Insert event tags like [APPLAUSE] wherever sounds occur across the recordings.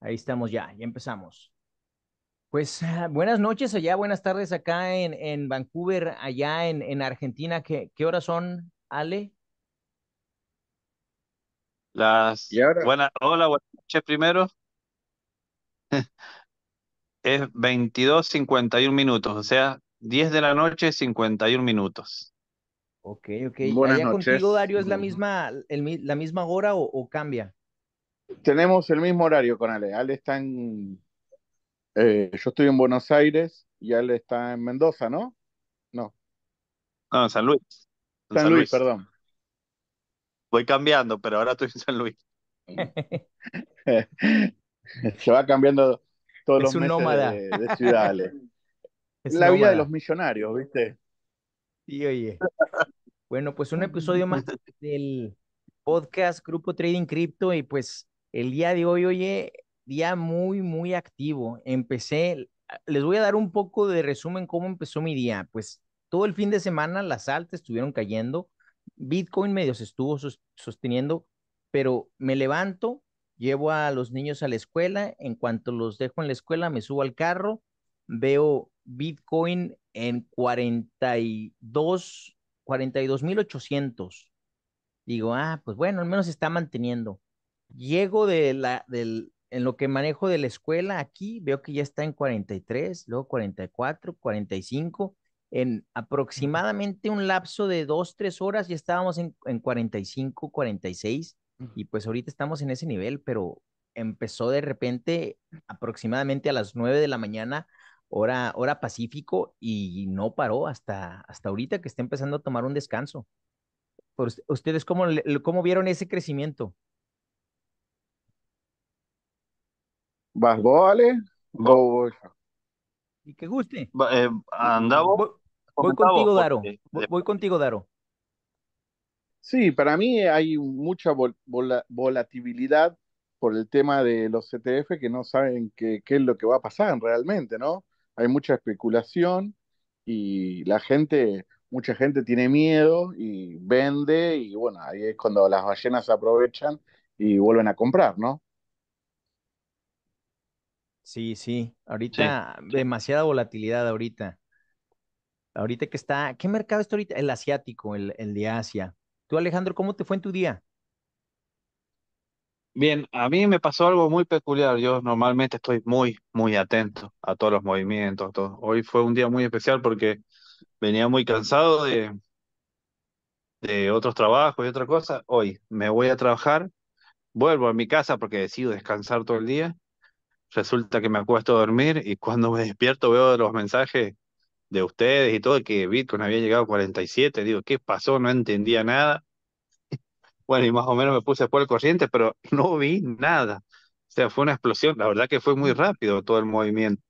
Ahí estamos ya, ya empezamos. Pues ah, buenas noches allá, buenas tardes acá en, en Vancouver, allá en, en Argentina. ¿Qué, ¿Qué horas son, Ale? Las. hola, buenas noches primero. [LAUGHS] es 22.51 minutos, o sea, 10 de la noche, 51 minutos. Ok, ok. ¿Y ¿Allá contigo, Dario, es la misma, la misma hora o cambia? Tenemos el mismo horario con Ale. Ale está en. Eh, yo estoy en Buenos Aires y Ale está en Mendoza, ¿no? No. No, en San Luis. San, Luis, perdón. Voy cambiando, pero ahora estoy en San Luis. [LAUGHS] Se va cambiando todos los meses de, ciudad, Ale. [LAUGHS] Es La vida de los millonarios, ¿viste? Sí, oye. Bueno, pues un episodio más del podcast Grupo Trading Crypto y pues el día de hoy, oye, día muy, muy activo. Empecé, les voy a dar un poco de resumen cómo empezó mi día. Pues todo el fin de semana las altas estuvieron cayendo, Bitcoin medio se estuvo sosteniendo, pero me levanto, llevo a los niños a la escuela, en cuanto los dejo en la escuela me subo al carro, veo Bitcoin en 42, 42.800. Digo, ah, pues bueno, al menos está manteniendo llego de la, del, en lo que manejo de la escuela aquí, veo que ya está en 43, luego 44, 45. En aproximadamente un lapso de dos, tres horas ya estábamos en, en 45, 46 y pues ahorita estamos en ese nivel, pero empezó de repente aproximadamente a las 9 de la mañana, hora, hora Pacífico, y no paró hasta, hasta ahorita que está empezando a tomar un descanso. Pues, ¿Ustedes cómo, cómo vieron ese crecimiento? Vas vos, Ale, Y que guste. Eh, Voy, contigo, Daro. Voy, contigo, Daro. Sí, para mí hay mucha volatilidad por el tema de los CTF que no saben qué, qué, es lo que va a pasar realmente, ¿no? Hay mucha especulación y la gente, mucha gente tiene miedo y vende y bueno, ahí es cuando las ballenas aprovechan y vuelven a comprar, ¿no? Sí, sí, ahorita demasiada volatilidad ahorita. Ahorita que está, ¿qué mercado está ahorita? El asiático, el, de Asia. Tú, Alejandro, ¿cómo te fue en tu día? Bien, a mí me pasó algo muy peculiar. Yo normalmente estoy muy, muy atento a todos los movimientos. Hoy fue un día muy especial porque venía muy cansado de, de otros trabajos y otra cosa. Hoy me voy a trabajar, vuelvo a mi casa porque decido descansar todo el día resulta que me acuesto a dormir y cuando me despierto veo los mensajes de ustedes y todo, que Bitcoin había llegado a 47, digo, ¿qué pasó? No entendía nada. [LAUGHS] Bueno, y más o menos me puse por el corriente, pero [LAUGHS] no vi nada. O sea, fue una explosión. La verdad que fue muy rápido todo el movimiento.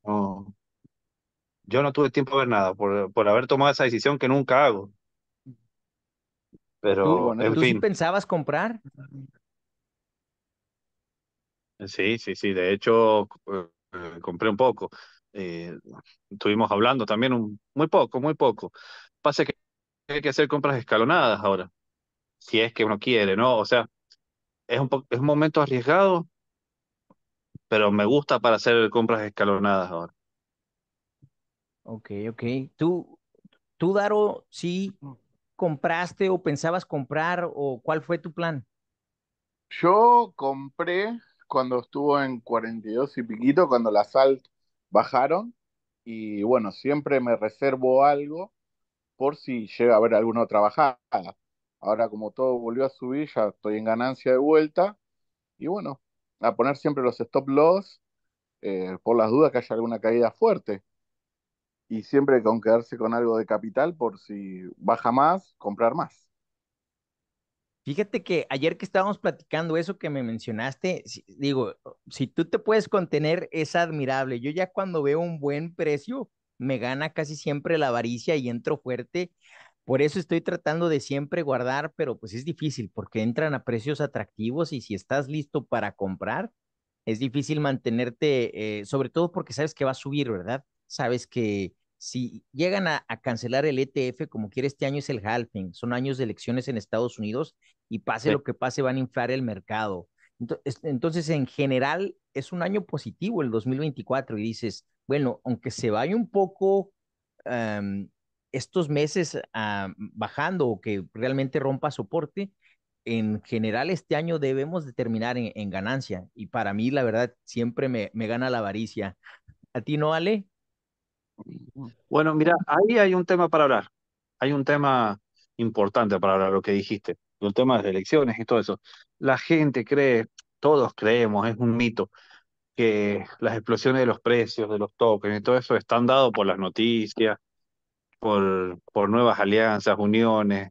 yo no tuve tiempo de ver nada por, por haber tomado esa decisión que nunca hago. Pero, ¿Tú, pensabas comprar? Sí, sí, sí. De hecho, eh, eh, compré un poco. Eh, estuvimos hablando también un, muy poco, muy poco. Pasa que hay que hacer compras escalonadas ahora, si es que uno quiere, ¿no? O sea, es un, es un momento arriesgado, pero me gusta para hacer compras escalonadas ahora. Ok, ok. ¿Tú, tú Daro, sí compraste o pensabas comprar o cuál fue tu plan? Yo compré cuando estuvo en 42 y piquito, cuando la sal bajaron. Y bueno, siempre me reservo algo por si llega a haber alguna otra bajada. Ahora como todo volvió a subir, ya estoy en ganancia de vuelta. Y bueno, a poner siempre los stop loss eh, por las dudas que haya alguna caída fuerte. Y siempre con quedarse con algo de capital por si baja más, comprar más. Fíjate que ayer que estábamos platicando eso que me mencionaste, digo, si tú te puedes contener es admirable. Yo ya cuando veo un buen precio, me gana casi siempre la avaricia y entro fuerte. Por eso estoy tratando de siempre guardar, pero pues es difícil porque entran a precios atractivos y si estás listo para comprar, es difícil mantenerte, eh, sobre todo porque sabes que va a subir, ¿verdad? Sabes que si llegan a, cancelar el ETF, como quiere este año es el halting. son años de elecciones en Estados Unidos y pase lo que pase van a inflar el mercado. Entonces, en general, es un año positivo el 2024 y dices, bueno, aunque se vaya un poco estos meses ah, bajando o que realmente rompa soporte, en general este año debemos determinar terminar en, ganancia. Y para mí, la verdad, siempre me, me gana la avaricia. ¿A ti no, Ale? Bueno, mira, ahí hay un tema para hablar. Hay un tema importante para hablar, lo que dijiste. El tema de elecciones y todo eso. La gente cree, todos creemos, es un mito, que las explosiones de los precios, de los tokens y todo eso están dados por las noticias, por, por nuevas alianzas, uniones,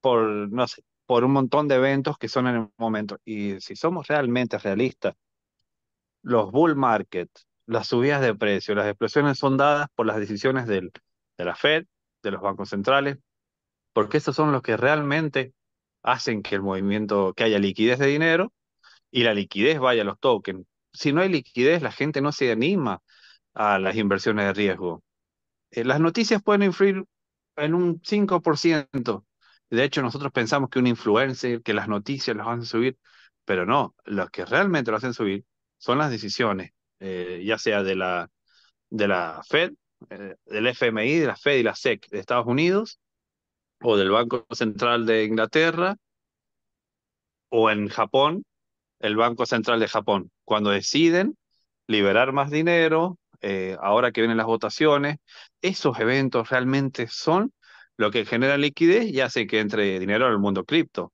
por, no por un montón de eventos que son en el momento. Y si somos realmente realistas, los bull markets las subidas de precio, las explosiones son dadas por las decisiones de la Fed, de los bancos centrales, porque esos son los que realmente hacen que el movimiento, que haya liquidez de dinero y la liquidez vaya a los tokens. Si no hay liquidez, la gente no se anima a las inversiones de riesgo. Eh, las noticias pueden influir en un 5%. De hecho, nosotros pensamos que un influencer, que las noticias los a subir, pero no, los que realmente lo hacen subir son las decisiones eh, ya sea de la, de la Fed, eh, del FMI, de la Fed y la SEC de Estados Unidos, o del Banco Central de Inglaterra, o en Japón, el Banco Central de Japón, cuando deciden liberar más dinero, eh, ahora que vienen las votaciones, esos eventos realmente son lo que genera liquidez y hace que entre dinero el mundo cripto.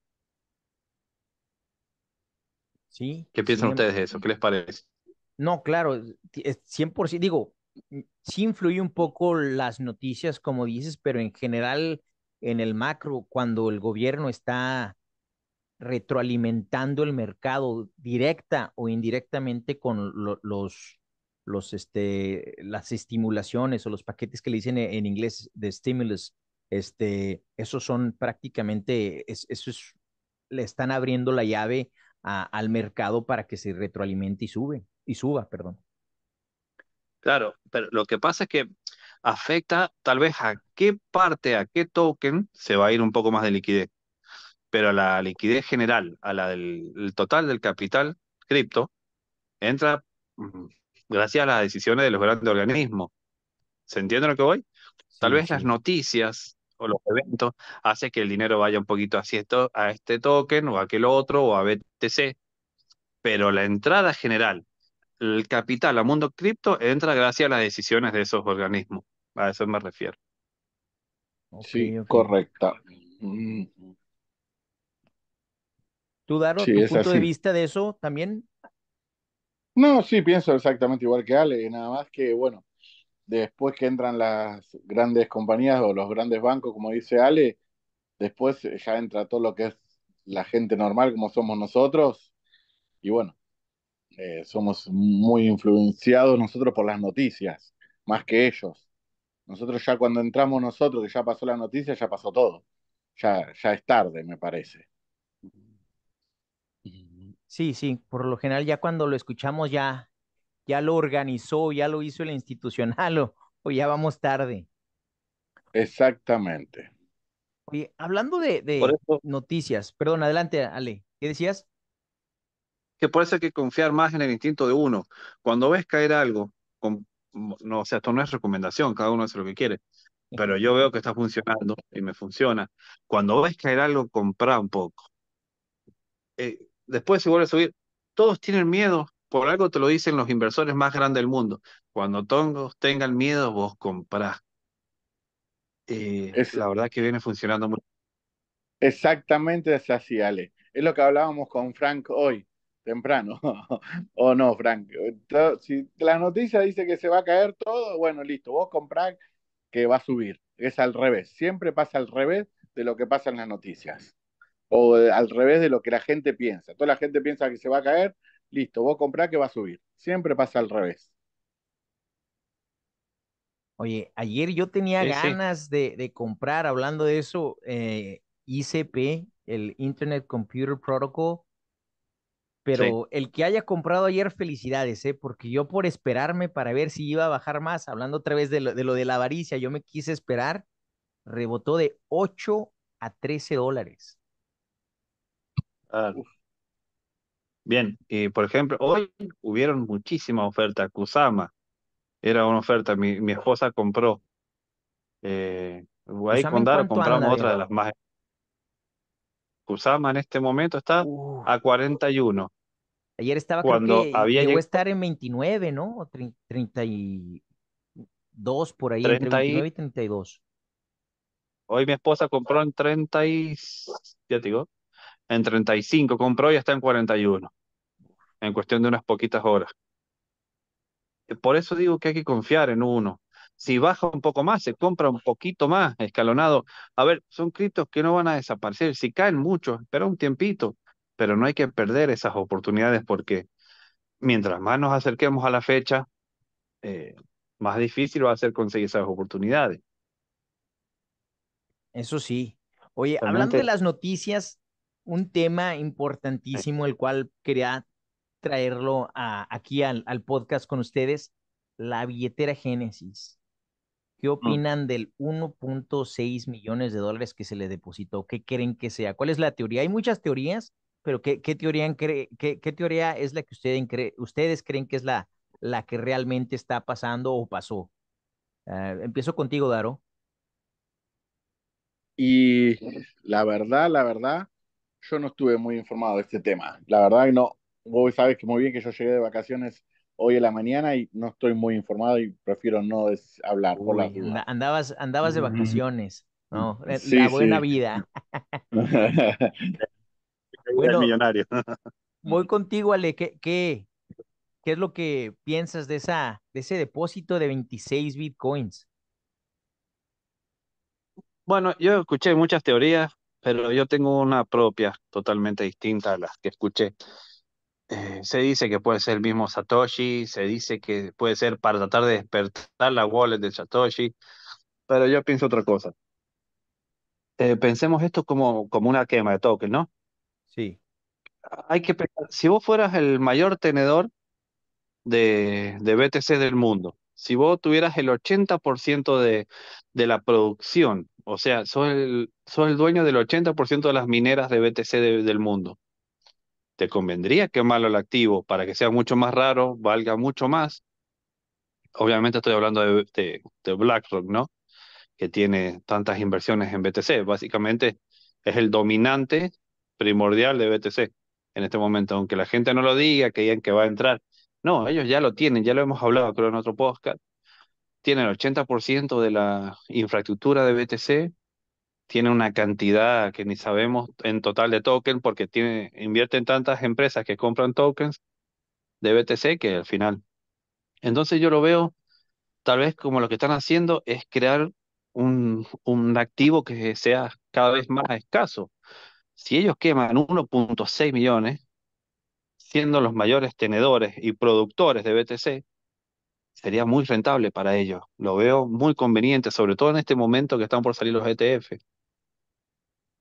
Sí, ¿Qué piensan em ustedes de eso? ¿Qué les parece? No, claro, 100%, digo, mm, sí influye un poco las noticias, como dices, pero en general, en el macro, cuando el gobierno está retroalimentando el mercado directa o indirectamente con los, los, este, las estimulaciones o los paquetes que le dicen e, en inglés de stimulus, este, esos son prácticamente, eso es, le están abriendo la llave al mercado para que se retroalimente y sube y subas, perdón. Claro, pero lo que pasa es que afecta tal vez a qué parte, a qué token se va a ir un poco más de liquidez. Pero la liquidez general, a la del total del capital cripto, entra mm, gracias a las decisiones de los grandes organismos. ¿Se entiende lo que voy? Tal vez las noticias o los eventos hace que el dinero vaya un poquito hacia esto, a este token o a aquel otro o a BTC, pero la entrada general el capital al mundo cripto entra gracias a las decisiones de esos organismos. A eso me refiero. sí, correcta. Mm. ¿Tú, Daro, tu punto de vista de eso también? No, sí, pienso exactamente igual que Ale, nada más que, bueno, después que entran las grandes compañías o los grandes bancos, como dice Ale, después ya entra todo lo que es la gente normal, como somos nosotros, y bueno, eh, somos muy influenciados nosotros por las noticias, más que ellos. Nosotros ya cuando entramos nosotros, que ya pasó la noticia, ya pasó todo. Ya, ya es tarde, me parece. Sí, sí, por lo general ya cuando lo escuchamos ya, ya lo organizó, ya lo hizo el institucional [LAUGHS] o, ya vamos tarde. Exactamente. Oye, hablando de, noticias, perdón, adelante, Ale, ¿qué decías? que por eso hay que confiar más en el instinto de uno. Cuando ves caer algo, no, o sea, esto no es recomendación, cada uno hace lo que quiere, pero yo veo que está funcionando y me funciona. Cuando ves caer algo, compra un poco. Eh, después si vuelve a subir. Todos tienen miedo, por algo te lo dicen los inversores más grandes del mundo. Cuando todos tengan miedo, vos comprás. Eh, la verdad que viene funcionando muy Exactamente es así, Ale. Es lo que hablábamos con Frank hoy temprano. [LAUGHS] o no, Frank. Si la noticia dice que se va a caer todo, bueno, listo, vos comprás que va a subir. Es al revés. Siempre pasa al revés de lo que pasa en las noticias. O eh, al revés de lo que la gente piensa. Toda la gente piensa que se va a caer, listo, vos comprás que va a subir. Siempre pasa al revés. Oye, ayer yo tenía ganas De, comprar, hablando de eso, eh, ICP, el Internet Computer Protocol, pero el que haya comprado ayer, felicidades, ¿eh? porque yo por esperarme para ver si iba a bajar más, hablando otra vez de lo de, la avaricia, yo me quise esperar, rebotó de 8 a 13 dólares. Ah, bien, y por ejemplo, hoy hubieron muchísimas ofertas. Kusama era una oferta, mi, esposa compró. Eh, ahí con Dara compramos otra de las más. Kusama en este momento está a 41. Ayer estaba cuando creo que había llegó estar en 29, ¿no? O 32 por ahí, entre 29 y 32. Hoy mi esposa compró en ya digo, en 35 compró y está en 41. En cuestión de unas poquitas horas. Eh, por eso digo que hay que confiar en uno. Si baja un poco más, se compra un poquito más, escalonado. A ver, son criptos que no van a desaparecer. Si caen mucho, espera un tiempito pero no hay que perder esas oportunidades porque mientras más nos acerquemos a la fecha, eh, más difícil va a ser conseguir esas oportunidades. Eso sí. Oye, hablando de las noticias, un tema importantísimo, el cual quería traerlo a, aquí al, al, podcast con ustedes, la billetera Génesis. ¿Qué mm. opinan del 1.6 millones de dólares que se le depositó? ¿Qué creen que sea? ¿Cuál es la teoría? Hay muchas teorías pero ¿qué, qué teoría, qué, qué, teoría es la que ustedes, creen, ustedes creen que es la, la que realmente está pasando o pasó? Ah, empiezo contigo, Daro. Y la verdad, la verdad, yo no estuve muy informado de este tema. La verdad no. Vos sabes que muy bien que yo llegué de vacaciones hoy en la mañana y no estoy muy informado y prefiero no hablar. Por la... andabas, andabas de mm. vacaciones, ¿no? Eh, la, buena sí. vida. [LAUGHS] [LAUGHS] millonario. Voy [LAUGHS] contigo, Ale. ¿Qué, qué, es lo que piensas de, esa, de ese depósito de 26 bitcoins? Bueno, yo escuché muchas teorías, pero yo tengo una propia totalmente distinta a las que escuché. Eh, se dice que puede ser el mismo Satoshi, se dice que puede ser para tratar de despertar la wallet de Satoshi, pero yo pienso otra cosa. Eh, pensemos esto como, como una quema de tokens, ¿no? Sí. Hay que si vos fueras el mayor tenedor de, BTC del mundo, si vos tuvieras el 80% de, de la producción, o sea, sos el, el dueño del 80% de las mineras de BTC del mundo, te convendría quemarlo el activo para que sea mucho más raro, valga mucho más. Obviamente estoy hablando de, de, de BlackRock, ¿no? Que tiene tantas inversiones en BTC. Básicamente es el dominante primordial de BTC en este momento, aunque la gente no lo diga, que digan que va a entrar. No, ellos ya lo tienen, ya lo hemos hablado, creo, en otro podcast. Tienen el 80% de la infraestructura de BTC, tienen una cantidad que ni sabemos en total de tokens, porque invierten tantas empresas que compran tokens de BTC que al final. Entonces yo lo veo, tal vez como lo que están haciendo es crear un, un activo que sea cada vez más escaso. Si ellos queman 1.6 millones, siendo los mayores tenedores y productores de BTC, sería muy rentable para ellos. Lo veo muy conveniente, sobre todo en este momento que están por salir los ETF.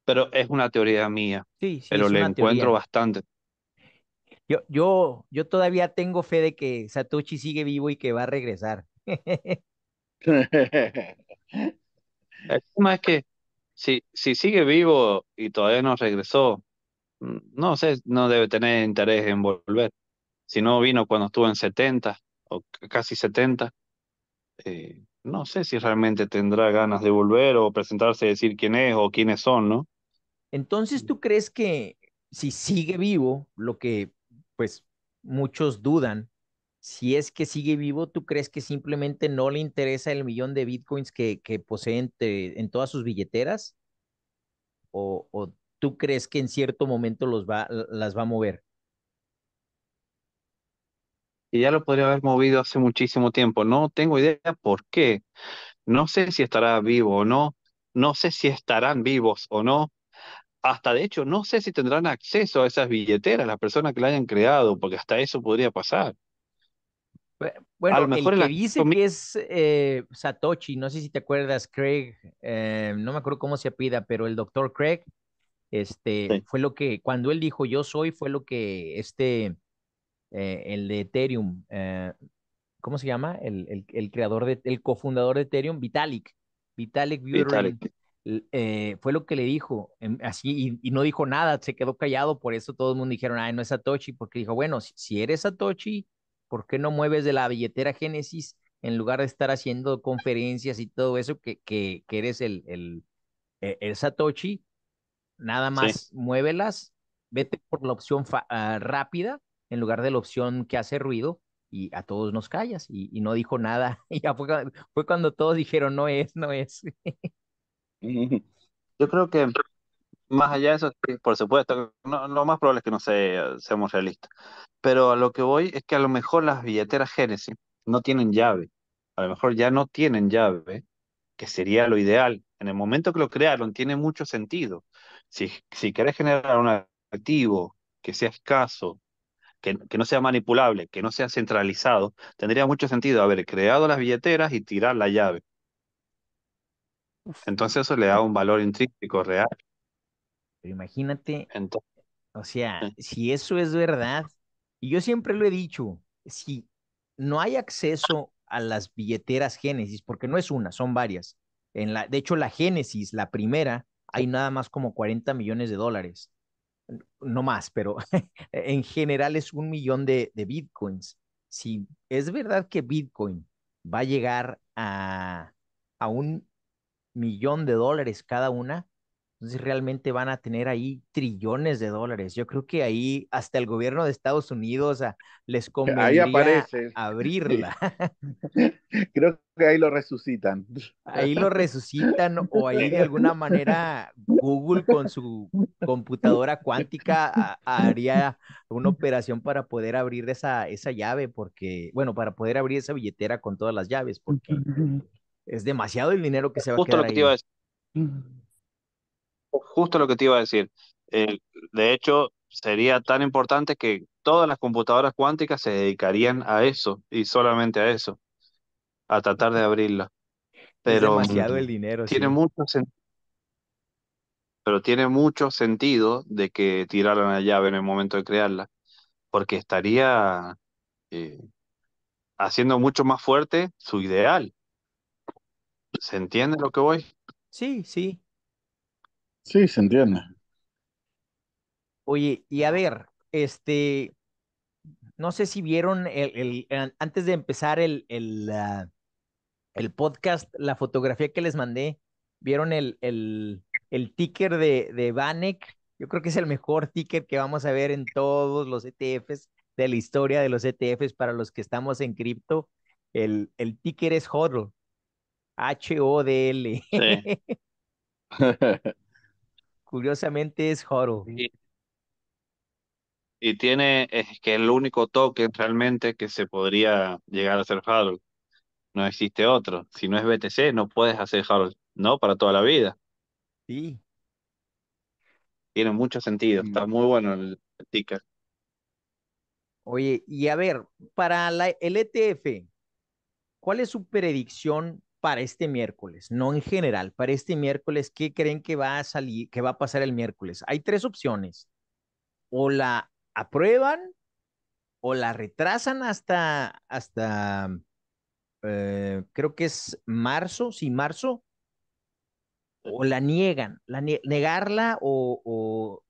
Pero es una teoría mía. Sí, sí, pero le encuentro bastante. Yo, yo, yo todavía tengo fe de que Satoshi sigue vivo y que va a regresar. [LAUGHS] [LAUGHS] El tema es que si, sigue vivo y todavía no regresó, mm, no sé, no debe tener interés en volver. Si no vino cuando estuvo en 70 o casi 70, eh, no sé si realmente tendrá ganas de volver o presentarse y decir quién es o quiénes son, ¿no? Entonces, mm. ¿tú crees que si sigue vivo, lo que pues muchos dudan, si es que sigue vivo, ¿tú crees que simplemente no le interesa el millón de bitcoins que, que posee en, todas sus billeteras? ¿O, ¿O, tú crees que en cierto momento los va, las va a mover? Y ya lo podría haber movido hace muchísimo tiempo. No tengo idea por qué. No sé si estará vivo o no. No sé si estarán vivos o no. Hasta de hecho, no sé si tendrán acceso a esas billeteras las personas que la hayan creado, porque hasta eso podría pasar. Bueno, lo el que dice que es eh, Satoshi, no sé si te acuerdas, Craig, eh, no me acuerdo cómo se apida, pero el doctor Craig, este, fue lo que, cuando él dijo yo soy, fue lo que este, eh, el de Ethereum, ¿cómo se llama? El, el, creador, de, el cofundador de Ethereum, Vitalik, Vitalik Buterin, fue lo que le dijo, em, así, y, no dijo nada, se quedó callado, por eso todo el mundo dijeron, ay, no es Satoshi, porque dijo, bueno, si eres Satoshi, ¿por qué no mueves de la billetera Génesis en lugar de estar haciendo conferencias y todo eso que, que, eres el, el, e-, el, Satoshi? Nada más muévelas, vete por la opción ah, rápida en lugar de la opción que hace ruido y a todos nos callas y, no dijo nada. [LAUGHS] Y fue, cuando todos dijeron, no es, no es. [LAUGHS] Yo creo que más allá de eso, por supuesto, lo más probable es que no se seamos realistas. Pero a lo que voy es que a lo mejor las billeteras Genesis no tienen llave. A lo mejor ya no tienen llave, que sería lo ideal. En el momento que lo crearon, tiene mucho sentido. Si, si querés generar un activo que sea escaso, que, que, no sea manipulable, que no sea centralizado, tendría mucho sentido haber creado las billeteras y tirar la llave. Entonces eso le da un valor intrínseco real pero imagínate, o sea, si eso es verdad, y yo siempre lo he dicho, si no hay acceso a las billeteras Génesis, porque no es una, son varias. En la, de hecho, la Génesis, la primera, hay nada más como 40 millones de dólares. No más, pero [LAUGHS] en general es un millón de, de bitcoins. Si es verdad que Bitcoin va a llegar a, a un millón de dólares cada una, entonces realmente van a tener ahí trillones de dólares. Yo creo que ahí hasta el gobierno de Estados Unidos ah, les [LAUGHS] convendría abrirla. [LAUGHS] [LAUGHS] Creo que ahí lo resucitan. Ahí lo resucitan o ahí de alguna manera Google con su computadora cuántica ah, ah, haría una operación para poder abrir esa, esa llave, porque, bueno, para poder abrir esa billetera con todas las llaves, porque es demasiado el dinero que se va a quedar Justo lo que te iba a decir. Eh, de hecho, sería tan importante que todas las computadoras cuánticas se dedicarían a eso y solamente a eso, a tratar de abrirla. Pero demasiado mm, el dinero. Tiene mucho sentido. Pero tiene mucho sentido de que tiraran la llave en el momento de crearla, porque estaría eh, haciendo mucho más fuerte su ideal. ¿Se entiende lo que voy? Sí, sí. Sí, se entiende. Oye, y a ver, este, no sé si vieron el, el, antes de empezar el, el, ah, el podcast, la fotografía que les mandé, vieron el, el, el ticker de, de Vanek. Yo creo que es el mejor ticker que vamos a ver en todos los ETFs de la historia de los ETFs para los que estamos en cripto. El, el ticker es HODL. H-O-D-L. [LAUGHS] [LAUGHS] Curiosamente es Joro. Y, tiene, es que el único token realmente que se podría llegar a hacer Harold. No existe otro. Si no es BTC, no puedes hacer Harold. No, para toda la vida. Sí. Tiene mucho sentido. Está muy bueno el, ticker. Oye, y a ver, para la, el ETF, ¿cuál es su predicción para este miércoles, no en general, para este miércoles, ¿qué creen que va a salir, va a pasar el miércoles? Hay tres opciones. O la aprueban o la retrasan hasta, hasta mm, eh, creo que es marzo, sí, marzo, eh. o la niegan. negarla o, o,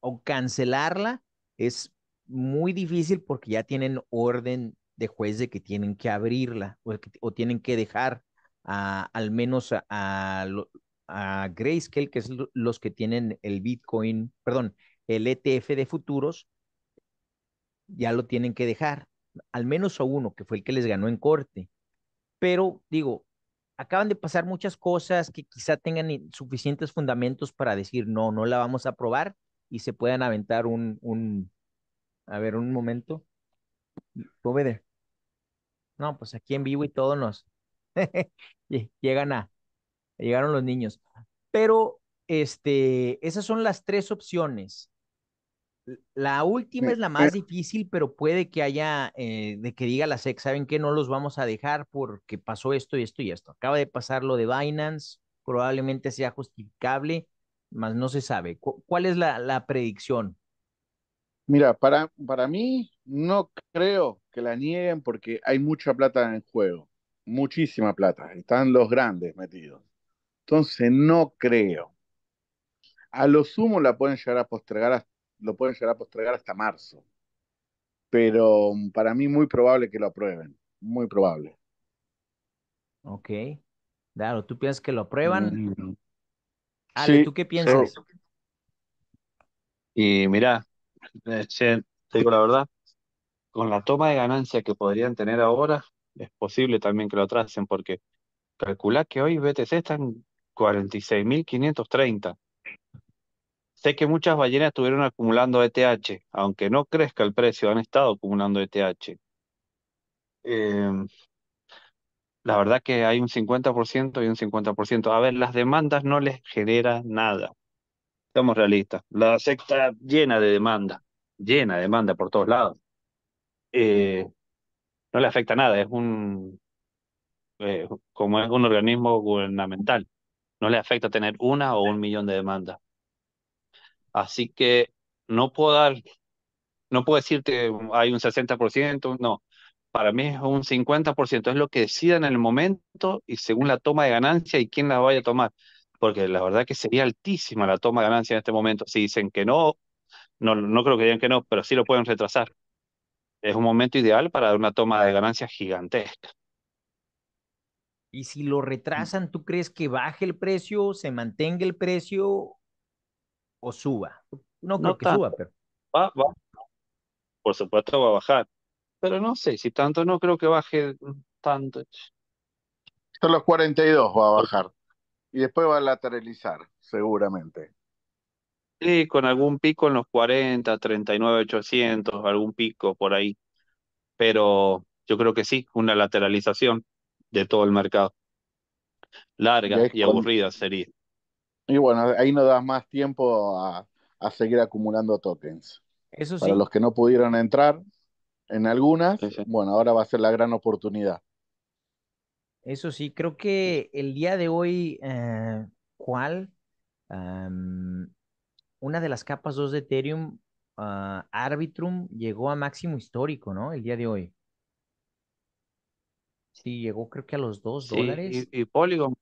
o cancelarla es muy difícil porque ya tienen orden de juez de que tienen que abrirla o, tienen que dejar al menos a, a, Grayscale, que es los que tienen el Bitcoin, perdón, el ETF de futuros, ya lo tienen que dejar, al menos a uno, que fue el que les ganó en corte. Pero digo, acaban de pasar muchas cosas que quizá tengan suficientes fundamentos para decir, no, no la vamos a aprobar y se puedan aventar un a ver, un momento. No, pues aquí en vivo y todos nos [LAUGHS] llegan a, llegaron los niños. Pero este, esas son las tres opciones. La última es la más difícil, pero puede que haya, eh, de que diga la SEC, ¿saben que No los vamos a dejar porque pasó esto y esto y esto. Acaba de pasar lo de Binance, probablemente sea justificable, más no se sabe. ¿Cuál es la, la predicción? Mira, para, para mí, no creo que la nieguen porque hay mucha plata en el juego, muchísima plata, están los grandes metidos. Entonces no creo. A lo sumo la pueden llegar a postergar lo pueden llegar a postergar hasta marzo. Pero para mí muy probable que lo aprueben, muy probable. Ok. Claro, ¿tú piensas que lo aprueban? Mm. Ale, ¿tú qué piensas? Y mira, eh, te digo la verdad, con la toma de ganancia que podrían tener ahora, es posible también que lo tracen, porque calculá que hoy BTC están en 46.530. Sé que muchas ballenas estuvieron acumulando ETH, aunque no crezca el precio, han estado acumulando ETH. Em, la verdad que hay un 50% y un 50%. A ver, las demandas no les genera nada. Seamos realistas. La secta llena de demanda, llena de demanda por todos lados. Eh, no le afecta nada, es un, eh, como es un organismo gubernamental, no le afecta tener una o un millón de demandas. Así que no puedo dar, no puedo decirte hay un 60%, no. Para mí es un 50%, es lo que decida en el momento y según la toma de ganancia y quién la vaya a tomar. Porque la verdad que sería altísima la toma de ganancia en este momento. Si dicen que no, no, no creo que digan que no, pero sí lo pueden retrasar es un momento ideal para una toma de ganancias gigantesca. Y si lo mm. retrasan, ¿tú crees que baje el precio, se mantenga el precio o suba? No creo que suba, pero. Va, va. Por supuesto va a bajar. Pero no sé, si tanto no creo que baje tanto. Son los 42 va a bajar. Y después va a lateralizar, seguramente. Sí, con algún pico en los 40, 39, 800, algún pico por ahí. Pero yo creo que sí, una lateralización de todo el mercado. Larga y aburrida sería. y bueno, ahí no das más tiempo a, seguir acumulando tokens. Eso Para los que no pudieron entrar en algunas, bueno, ahora va a ser la gran oportunidad. eso sí. Creo que el día de hoy, eh, ¿cuál? una de las capas 2 de Ethereum, ah, Arbitrum, llegó a máximo histórico, ¿no? El día de hoy. Sí, llegó creo que a los 2 dólares. Y, y, Polygon.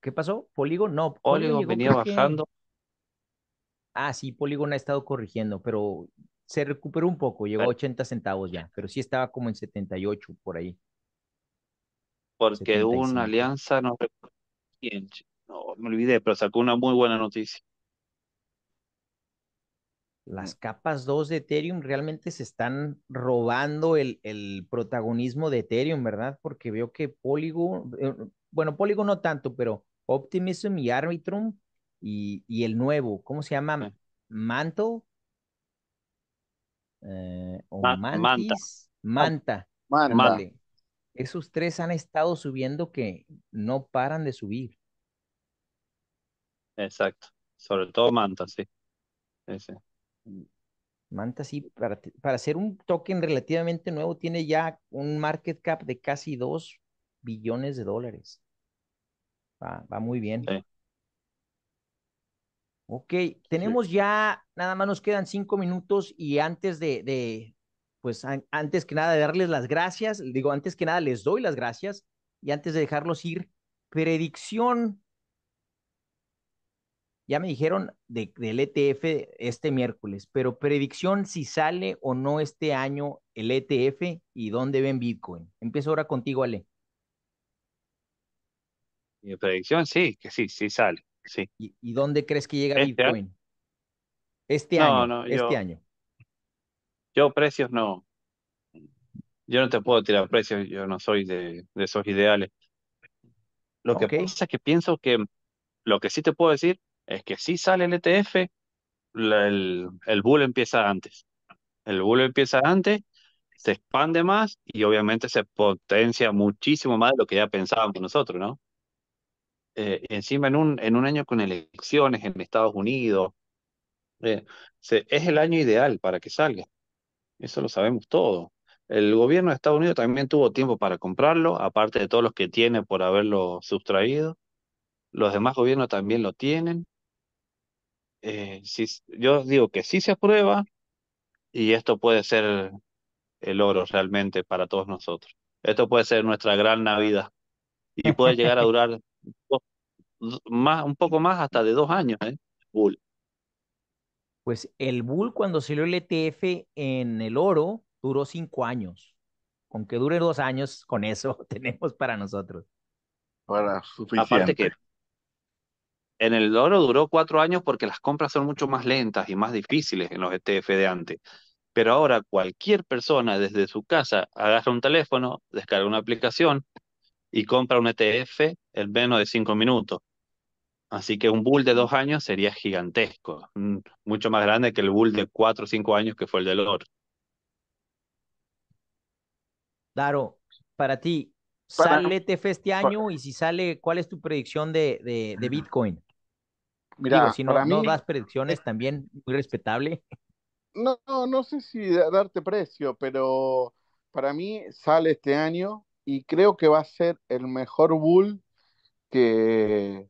¿Qué pasó? ¿Polygon? No, Polygon, venía bajando. Ah, sí, Polygon ha estado corrigiendo, pero se recuperó un poco, llegó a 80 centavos ya, pero sí estaba como en 78 por ahí. Porque una alianza, no no, me olvidé, pero sacó una muy buena noticia. Las capas 2 de Ethereum realmente se están robando el, el protagonismo de Ethereum, ¿verdad? Porque veo que Polygon, eh, bueno, Polygon no tanto, pero Optimism y Arbitrum y, y el nuevo, ¿cómo se llama? Manto. Eh, Manta. Manta esos tres han estado subiendo que no paran de subir. Exacto, sobre todo Manta, sí. Mm, manta, sí, para, para ser un token relativamente nuevo, tiene ya un market cap de casi 2 billones de dólares. Va, va muy bien. Ok, tenemos ya, nada más nos quedan cinco minutos y antes de, pues antes que nada darles las gracias, digo, antes que nada les doy las gracias y antes de dejarlos ir, predicción. Ya me dijeron del ETF este miércoles, pero predicción si sale o no este año el ETF y dónde ven Bitcoin. Empiezo ahora contigo, Ale. Mi eh, predicción, sí, que sí, sí sale. Sí. ¿Y, dónde crees que llega este Bitcoin? Este año. este año. Yo precios no. Yo no te puedo tirar precios, yo no soy de, de esos ideales. Lo que pasa es que pienso que lo que sí te puedo decir es que si sale el ETF, el, el bull empieza antes. El bull empieza antes, se expande más y obviamente se potencia muchísimo más de lo que ya pensábamos nosotros, ¿no? Eh, encima en un, en un año con elecciones en Estados Unidos, eh, se- es el año ideal para que salga. Eso lo sabemos todo. El gobierno de Estados Unidos también tuvo tiempo para comprarlo, aparte de todos los que tiene por haberlo sustraído. Los demás gobiernos también lo tienen. Eh, si, yo digo que sí se aprueba y esto puede ser el oro realmente para todos nosotros. Esto puede ser nuestra gran Navidad y puede llegar a durar [LAUGHS] más, un poco más hasta de dos años. ¿eh? Pues el bull cuando salió el ETF en el oro duró cinco años. Con que dure dos años, con eso [LAUGHS] tenemos para nosotros. Para suficiente. Aparte que en el oro duró cuatro años porque las compras son mucho más lentas y más difíciles en los ETF de antes. Pero ahora cualquier persona desde su casa agarra un teléfono, descarga una aplicación y compra un ETF en menos de cinco minutos. Así que un bull de dos años sería gigantesco, mm, mucho más grande que el bull de cuatro o cinco años que fue el del oro. Daro, para ti, ¿sale TF este año? y si sale, ¿cuál es tu predicción de, Bitcoin? Mira, si no, no das predicciones, eh, también muy respetable. no, no sé si darte precio, pero para mí sale este año y creo que va a ser el mejor bull que,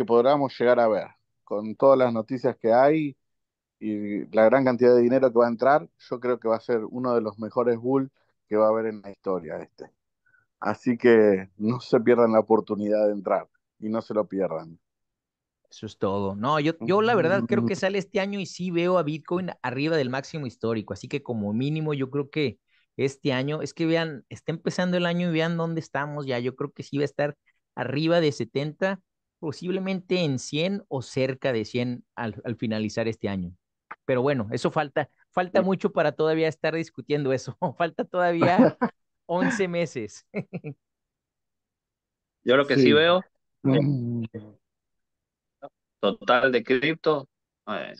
que podamos llegar a ver. Con todas las noticias que hay y la gran cantidad de dinero que va a entrar, yo creo que va a ser uno de los mejores Bulls que va a haber en la historia este. Así que no se pierdan la oportunidad de entrar y no se lo pierdan. Eso es todo. No, yo, yo la verdad creo que sale este año y sí veo a Bitcoin arriba del máximo histórico. Así que como mínimo yo creo que este año, es que vean, está empezando el año y vean dónde estamos ya. Yo creo que sí va a estar arriba de 70 posiblemente en 100 o cerca de 100 al, finalizar este año. Pero bueno, eso falta, falta mucho para todavía estar discutiendo eso. [LAUGHS] Falta todavía 11 [LAUGHS] meses. [LAUGHS] Yo lo que sí, veo, total de cripto, eh,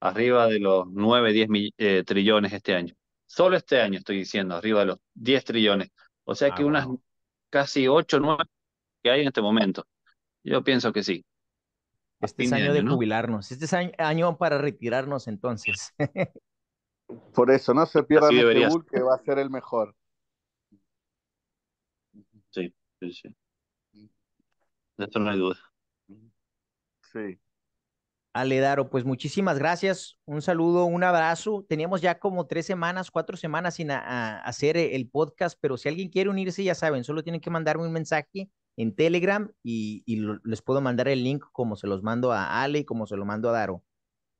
arriba de los 9, 10 eh, trillones este año. Solo este año estoy diciendo, arriba de los 10 trillones. O sea ah, que unas casi 8, 9 que hay en este momento. Yo pienso que sí. Este es año de jubilarnos, este es año, para retirarnos entonces. [LAUGHS] Por eso, no se pierda el este que va a ser el mejor. Sí, sí, sí. De esto no hay duda. Sí. Aledaro, pues muchísimas gracias, un saludo, un abrazo. Teníamos ya como tres semanas, cuatro semanas sin hacer eh, el podcast, pero si alguien quiere unirse, ya saben, solo tienen que mandarme un mensaje en Telegram y, les puedo mandar el link como se los mando a Ale y como se lo mando a Daro.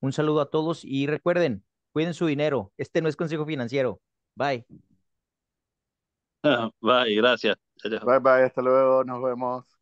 Un saludo a todos y recuerden, cuiden su dinero. Este no es consejo financiero. Bye. [LAUGHS] Bye, gracias. Bye, bye, hasta luego, nos vemos.